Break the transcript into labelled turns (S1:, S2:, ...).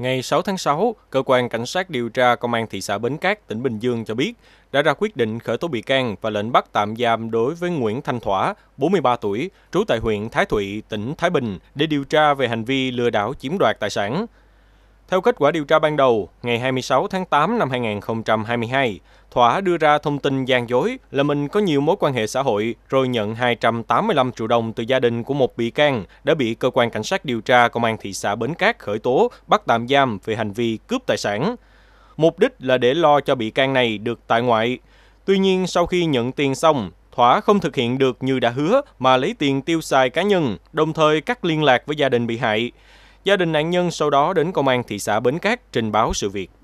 S1: Ngày 6 tháng 6, Cơ quan Cảnh sát điều tra Công an thị xã Bến Cát, tỉnh Bình Dương cho biết đã ra quyết định khởi tố bị can và lệnh bắt tạm giam đối với Nguyễn Thanh Thỏa, 43 tuổi, trú tại huyện Thái Thụy, tỉnh Thái Bình để điều tra về hành vi lừa đảo chiếm đoạt tài sản. Theo kết quả điều tra ban đầu, ngày 26 tháng 8 năm 2022, Thỏa đưa ra thông tin gian dối là mình có nhiều mối quan hệ xã hội rồi nhận 285 triệu đồng từ gia đình của một bị can đã bị cơ quan cảnh sát điều tra công an thị xã Bến Cát khởi tố bắt tạm giam về hành vi cướp tài sản. Mục đích là để lo cho bị can này được tại ngoại. Tuy nhiên, sau khi nhận tiền xong, Thỏa không thực hiện được như đã hứa mà lấy tiền tiêu xài cá nhân, đồng thời cắt liên lạc với gia đình bị hại. Gia đình nạn nhân sau đó đến công an thị xã Bến Cát trình báo sự việc.